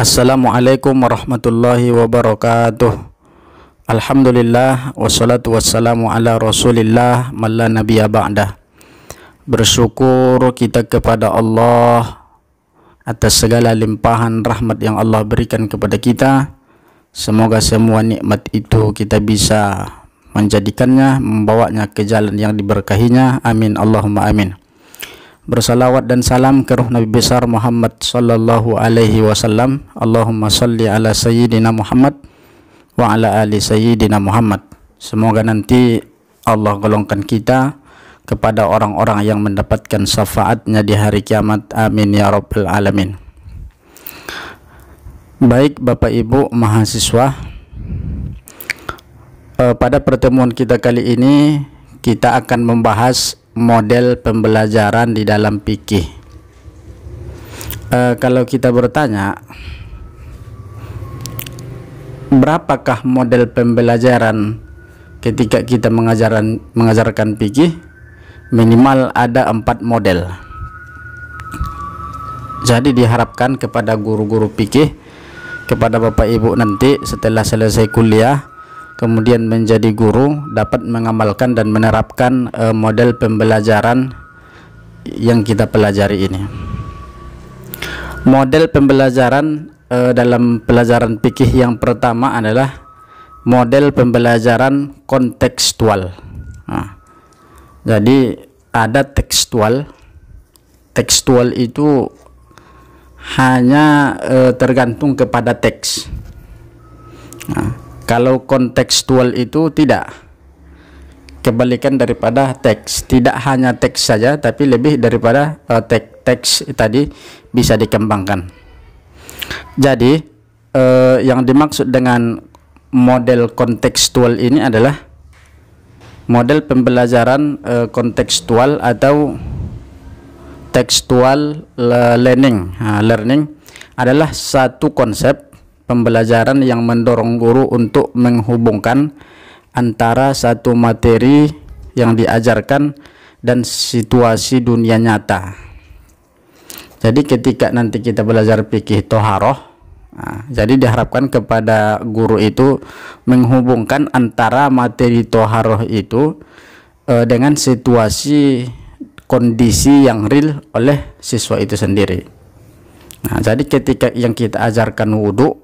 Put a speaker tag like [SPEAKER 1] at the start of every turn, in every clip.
[SPEAKER 1] Assalamualaikum warahmatullahi wabarakatuh Alhamdulillah Wassalatu wassalamu ala rasulillah Malla nabiya ba'dah Bersyukur kita kepada Allah Atas segala limpahan rahmat yang Allah berikan kepada kita Semoga semua nikmat itu kita bisa menjadikannya Membawanya ke jalan yang diberkahinya Amin Allahumma amin bersalawat dan salam ke ruh Nabi besar Muhammad sallallahu alaihi wasallam. Allahumma salli ala sayyidina Muhammad wa ala ali sayyidina Muhammad. Semoga nanti Allah golongkan kita kepada orang-orang yang mendapatkan syafaatnya di hari kiamat. Amin ya rabbal alamin. Baik Bapak Ibu mahasiswa, eh, pada pertemuan kita kali ini kita akan membahas model pembelajaran di dalam fikih. E, kalau kita bertanya, berapakah model pembelajaran ketika kita mengajaran mengajarkan fikih? Minimal ada empat model. Jadi diharapkan kepada guru-guru fikih, kepada bapak ibu nanti setelah selesai kuliah kemudian menjadi guru dapat mengamalkan dan menerapkan uh, model pembelajaran yang kita pelajari ini model pembelajaran uh, dalam pelajaran pikih yang pertama adalah model pembelajaran kontekstual nah, jadi ada tekstual tekstual itu hanya uh, tergantung kepada teks. Nah, kalau kontekstual itu tidak kebalikan daripada teks. Tidak hanya teks saja tapi lebih daripada uh, eh, teks teks tadi bisa dikembangkan. Jadi uh, yang dimaksud dengan model kontekstual ini adalah model pembelajaran uh, kontekstual atau tekstual learning. Nah, learning adalah satu konsep pembelajaran yang mendorong guru untuk menghubungkan antara satu materi yang diajarkan dan situasi dunia nyata. Jadi ketika nanti kita belajar fikih toharoh, nah, jadi diharapkan kepada guru itu menghubungkan antara materi toharoh itu eh, dengan situasi kondisi yang real oleh siswa itu sendiri. Nah, jadi ketika yang kita ajarkan wudhu,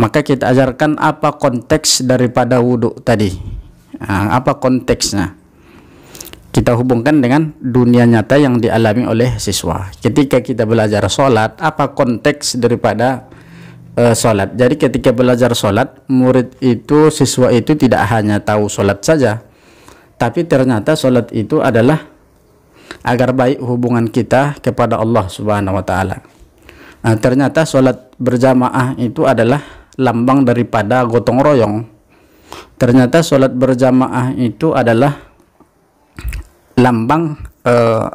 [SPEAKER 1] maka kita ajarkan apa konteks daripada wudhu tadi. Nah, apa konteksnya? Kita hubungkan dengan dunia nyata yang dialami oleh siswa. Ketika kita belajar sholat, apa konteks daripada uh, sholat? Jadi ketika belajar sholat, murid itu, siswa itu tidak hanya tahu sholat saja, tapi ternyata sholat itu adalah agar baik hubungan kita kepada Allah Subhanahu wa taala. Nah, ternyata sholat berjamaah itu adalah lambang daripada gotong royong. Ternyata sholat berjamaah itu adalah lambang eh,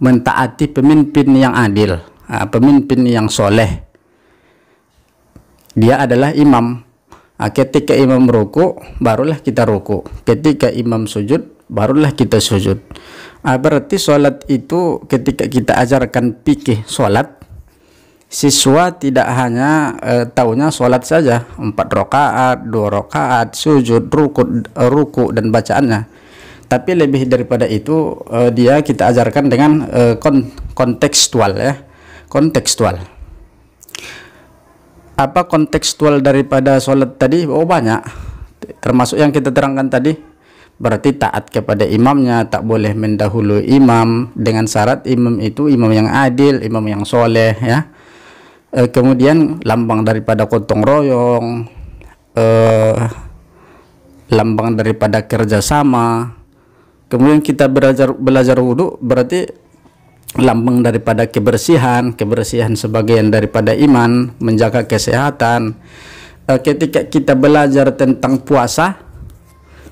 [SPEAKER 1] mentaati pemimpin yang adil, nah, pemimpin yang soleh. Dia adalah imam. Nah, ketika imam ruku, barulah kita ruku. Ketika imam sujud, barulah kita sujud ah, berarti sholat itu ketika kita ajarkan pikir sholat siswa tidak hanya eh, tahunya sholat saja empat rokaat dua rokaat sujud ruku ruku dan bacaannya tapi lebih daripada itu eh, dia kita ajarkan dengan eh, kon kontekstual ya kontekstual apa kontekstual daripada sholat tadi oh banyak termasuk yang kita terangkan tadi berarti taat kepada imamnya tak boleh mendahului imam dengan syarat imam itu imam yang adil imam yang soleh ya e, kemudian lambang daripada gotong royong e, lambang daripada kerjasama kemudian kita belajar belajar wudhu berarti lambang daripada kebersihan kebersihan sebagian daripada iman menjaga kesehatan e, ketika kita belajar tentang puasa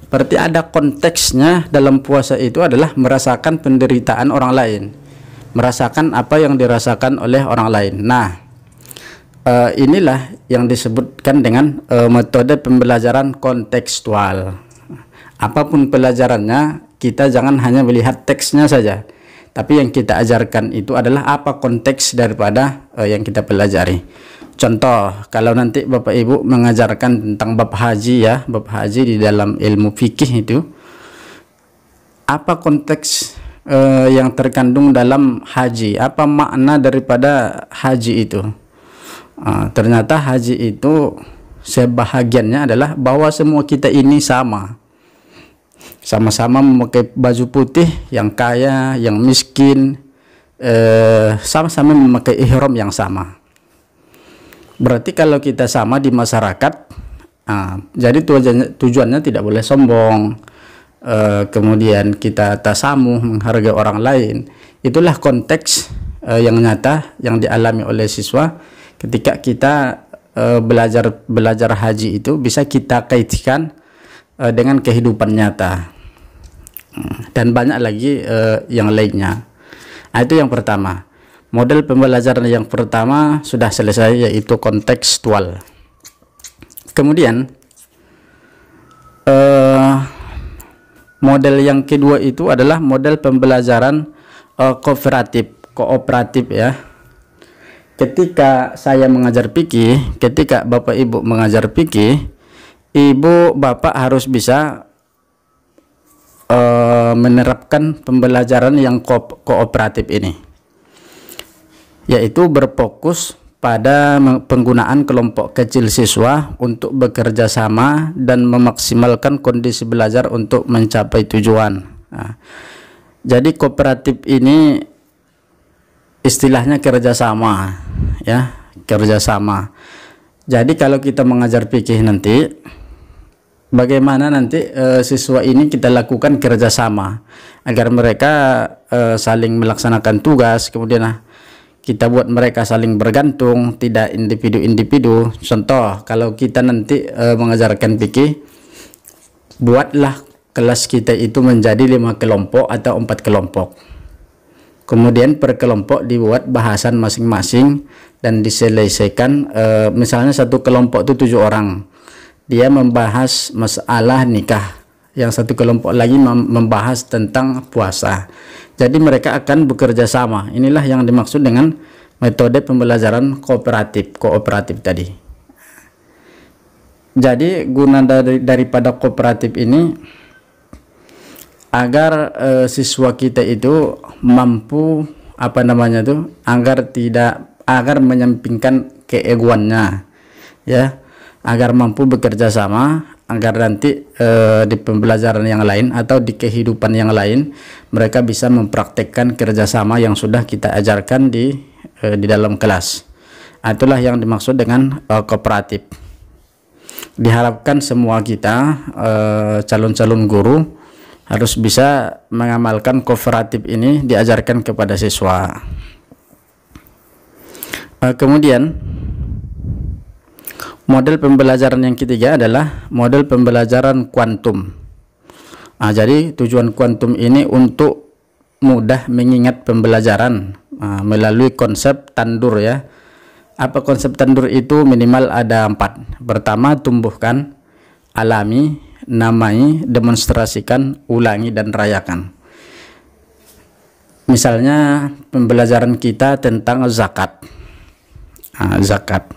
[SPEAKER 1] Berarti ada konteksnya dalam puasa itu adalah merasakan penderitaan orang lain, merasakan apa yang dirasakan oleh orang lain. Nah, eh, inilah yang disebutkan dengan eh, metode pembelajaran kontekstual. Apapun pelajarannya, kita jangan hanya melihat teksnya saja, tapi yang kita ajarkan itu adalah apa konteks daripada eh, yang kita pelajari contoh kalau nanti Bapak Ibu mengajarkan tentang bab haji ya bab haji di dalam ilmu fikih itu apa konteks uh, yang terkandung dalam haji apa makna daripada haji itu Uh, ternyata haji itu sebahagiannya adalah bahwa semua kita ini sama. Sama-sama memakai baju putih yang kaya, yang miskin, eh, sama-sama uh, memakai ihram yang sama. Berarti kalau kita sama di masyarakat, nah, jadi tujuannya, tujuannya tidak boleh sombong. E, kemudian kita tasamuh menghargai orang lain. Itulah konteks e, yang nyata yang dialami oleh siswa ketika kita e, belajar belajar haji itu bisa kita kaitkan e, dengan kehidupan nyata. Hmm, dan banyak lagi e, yang lainnya. Nah, itu yang pertama. Model pembelajaran yang pertama sudah selesai yaitu kontekstual. Kemudian eh, model yang kedua itu adalah model pembelajaran eh, kooperatif, kooperatif ya. Ketika saya mengajar piki, ketika Bapak Ibu mengajar piki, Ibu Bapak harus bisa eh, menerapkan pembelajaran yang ko kooperatif ini yaitu berfokus pada penggunaan kelompok kecil siswa untuk bekerja sama dan memaksimalkan kondisi belajar untuk mencapai tujuan. Nah, jadi kooperatif ini istilahnya kerjasama, ya kerjasama. Jadi kalau kita mengajar pikir nanti, bagaimana nanti e, siswa ini kita lakukan kerjasama agar mereka e, saling melaksanakan tugas, kemudian nah, kita buat mereka saling bergantung tidak individu-individu contoh kalau kita nanti e, mengajarkan pikir, buatlah kelas kita itu menjadi lima kelompok atau empat kelompok kemudian per kelompok dibuat bahasan masing-masing dan diselesaikan e, misalnya satu kelompok itu tujuh orang dia membahas masalah nikah yang satu kelompok lagi membahas tentang puasa. Jadi mereka akan bekerja sama. Inilah yang dimaksud dengan metode pembelajaran kooperatif, kooperatif tadi. Jadi guna dari daripada kooperatif ini agar e, siswa kita itu mampu apa namanya tuh agar tidak agar menyampingkan keegoannya ya agar mampu bekerja sama agar nanti e, di pembelajaran yang lain atau di kehidupan yang lain mereka bisa mempraktekkan kerjasama yang sudah kita ajarkan di e, di dalam kelas ah, itulah yang dimaksud dengan e, kooperatif diharapkan semua kita calon-calon guru harus bisa mengamalkan kooperatif ini diajarkan kepada siswa kemudian Model pembelajaran yang ketiga adalah model pembelajaran kuantum. Nah, jadi tujuan kuantum ini untuk mudah mengingat pembelajaran nah, melalui konsep tandur ya. Apa konsep tandur itu minimal ada empat. Pertama tumbuhkan, alami, namai, demonstrasikan, ulangi dan rayakan. Misalnya pembelajaran kita tentang zakat. Nah, zakat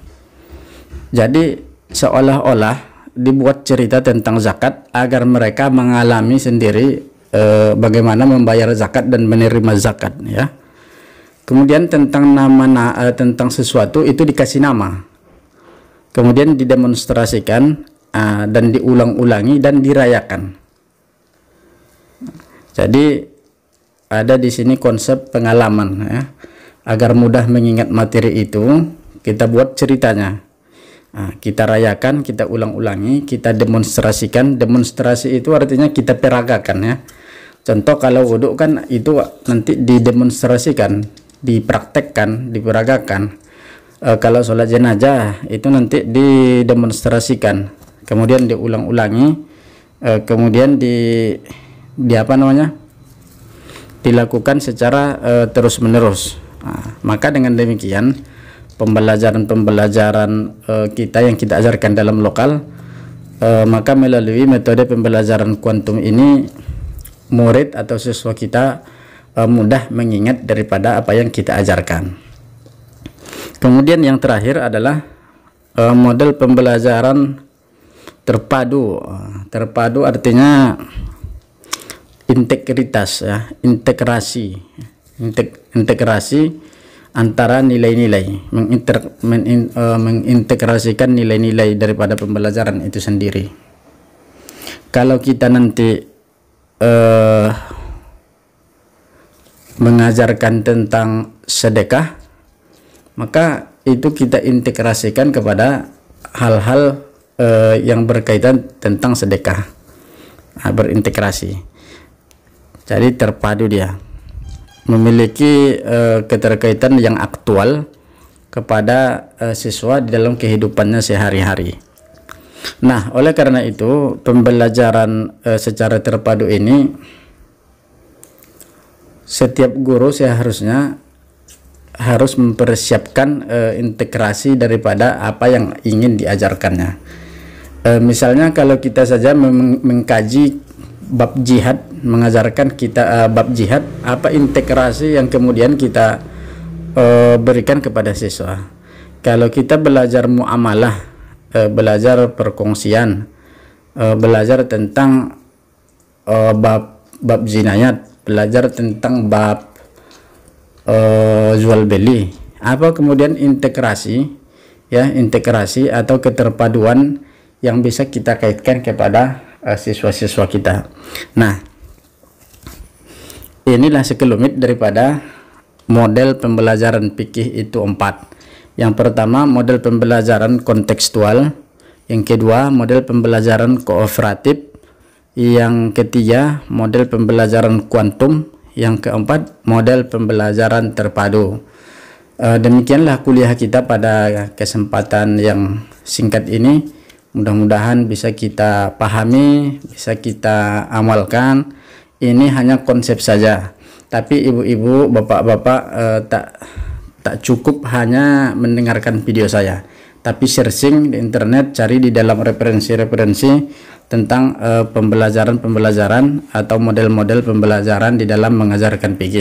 [SPEAKER 1] jadi seolah-olah dibuat cerita tentang zakat agar mereka mengalami sendiri e, bagaimana membayar zakat dan menerima zakat ya. Kemudian tentang nama na, e, tentang sesuatu itu dikasih nama. Kemudian didemonstrasikan e, dan diulang-ulangi dan dirayakan. Jadi ada di sini konsep pengalaman ya. Agar mudah mengingat materi itu, kita buat ceritanya. Nah, kita rayakan, kita ulang-ulangi, kita demonstrasikan. Demonstrasi itu artinya kita peragakan ya. Contoh kalau wudhu kan itu nanti didemonstrasikan, dipraktekkan, diperagakan. E, kalau sholat jenazah itu nanti didemonstrasikan, kemudian diulang-ulangi, e, kemudian di di apa namanya dilakukan secara e, eh, terus menerus. Nah, maka dengan demikian pembelajaran-pembelajaran uh, kita yang kita ajarkan dalam lokal uh, maka melalui metode pembelajaran kuantum ini murid atau siswa kita uh, mudah mengingat daripada apa yang kita ajarkan. Kemudian yang terakhir adalah uh, model pembelajaran terpadu. Terpadu artinya integritas ya, integrasi. integrasi antara nilai-nilai eh, mengintegrasikan nilai-nilai daripada pembelajaran itu sendiri kalau kita nanti uh, mengajarkan tentang sedekah maka itu kita integrasikan kepada hal-hal uh, yang berkaitan tentang sedekah ah, berintegrasi jadi terpadu dia memiliki uh, keterkaitan yang aktual kepada uh, siswa di dalam kehidupannya sehari-hari. Nah, oleh karena itu pembelajaran uh, secara terpadu ini setiap guru seharusnya harus mempersiapkan uh, integrasi daripada apa yang ingin diajarkannya. Uh, misalnya kalau kita saja mengkaji bab jihad mengajarkan kita uh, bab jihad apa integrasi yang kemudian kita uh, berikan kepada siswa kalau kita belajar muamalah uh, belajar perkongsian uh, belajar tentang uh, bab bab zinayat belajar tentang bab uh, jual beli apa kemudian integrasi ya integrasi atau keterpaduan yang bisa kita kaitkan kepada siswa-siswa uh, siswa -siswa kita. Nah, Inilah sekelumit daripada model pembelajaran fikih itu empat. Yang pertama model pembelajaran kontekstual, yang kedua model pembelajaran kooperatif, yang ketiga model pembelajaran kuantum, yang keempat model pembelajaran terpadu. E, demikianlah kuliah kita pada kesempatan yang singkat ini. Mudah-mudahan bisa kita pahami, bisa kita amalkan ini hanya konsep saja tapi ibu-ibu bapak-bapak eh, tak tak cukup hanya mendengarkan video saya tapi searching di internet cari di dalam referensi-referensi tentang eh, pembelajaran-pembelajaran eh, atau model-model pembelajaran di dalam mengajarkan PG.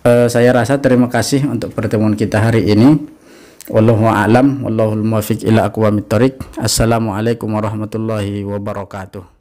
[SPEAKER 1] Eh, saya rasa terima kasih untuk pertemuan kita hari ini. Wallahu a'lam, wallahul muwaffiq ila aqwamit Assalamualaikum warahmatullahi wabarakatuh.